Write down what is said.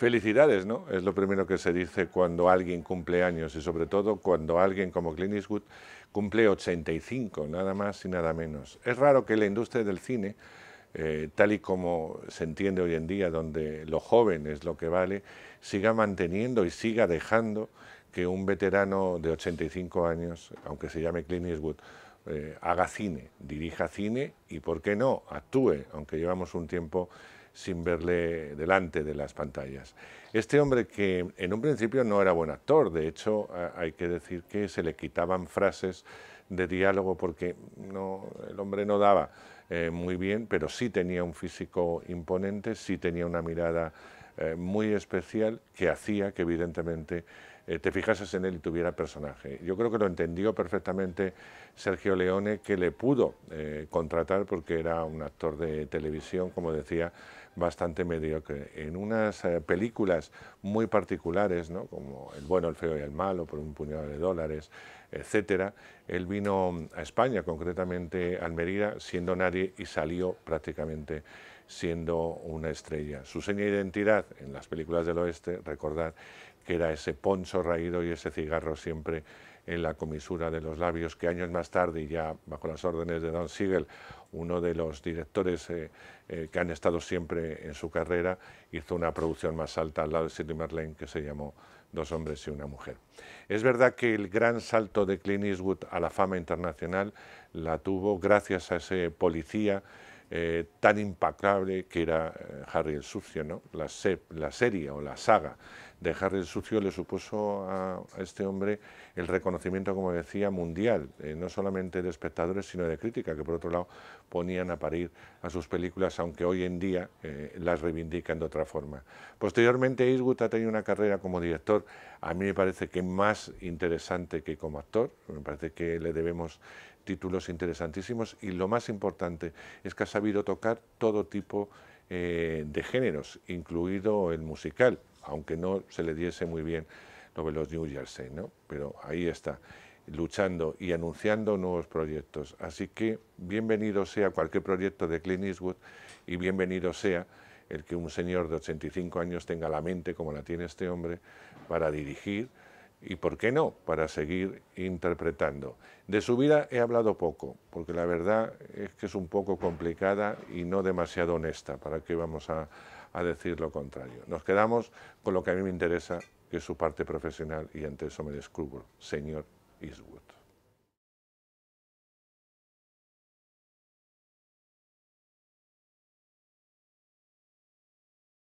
Felicidades, ¿no? Es lo primero que se dice cuando alguien cumple años y sobre todo cuando alguien como Clint Eastwood cumple 85, nada más y nada menos. Es raro que la industria del cine, eh, tal y como se entiende hoy en día, donde lo joven es lo que vale, siga manteniendo y siga dejando que un veterano de 85 años, aunque se llame Clint Eastwood, eh, haga cine, dirija cine y, ¿por qué no?, actúe, aunque llevamos un tiempo sin verle delante de las pantallas. Este hombre que en un principio no era buen actor, de hecho hay que decir que se le quitaban frases de diálogo porque no, el hombre no daba eh, muy bien, pero sí tenía un físico imponente, sí tenía una mirada eh, muy especial que hacía que evidentemente eh, te fijases en él y tuviera personaje. Yo creo que lo entendió perfectamente Sergio Leone, que le pudo contratar porque era un actor de televisión, como decía, bastante mediocre. En unas eh, películas muy particulares, ¿no? como El bueno, el feo y el malo, por un puñado de dólares, etcétera, él vino a España, concretamente a Almería, siendo nadie y salió prácticamente siendo una estrella. Su seña de identidad en las películas del oeste, recordad que era ese poncho raído y ese cigarro siempre en la comisura de los labios, que años más tarde, ya bajo las órdenes de Don Siegel, uno de los directores eh, eh, que han estado siempre en su carrera, hizo una producción más alta al lado de Sidney Merlin, que se llamó Dos hombres y una mujer. Es verdad que el gran salto de Clint Eastwood a la fama internacional la tuvo gracias a ese policía eh, tan impacable que era eh, Harry el Sucio. ¿no? La, serie o la saga de Harry el Sucio le supuso a, este hombre el reconocimiento, como decía, mundial, eh, no solamente de espectadores, sino de crítica, que por otro lado ponían a parir a sus películas, aunque hoy en día las reivindican de otra forma. Posteriormente, Eastwood ha tenido una carrera como director, a mí me parece que más interesante que como actor, me parece que le debemos títulos interesantísimos y lo más importante es que ha sabido tocar todo tipo eh, de géneros, incluido el musical, aunque no se le diese muy bien lo los New Jersey, ¿no? pero ahí está luchando y anunciando nuevos proyectos. Así que bienvenido sea cualquier proyecto de Clint Eastwood y bienvenido sea el que un señor de 85 años tenga la mente como la tiene este hombre para dirigir, y por qué no, para seguir interpretando. De su vida he hablado poco, porque la verdad es que es un poco complicada y no demasiado honesta, para qué vamos a, decir lo contrario. Nos quedamos con lo que a mí me interesa, que es su parte profesional, y ante eso me descubro, señor Eastwood.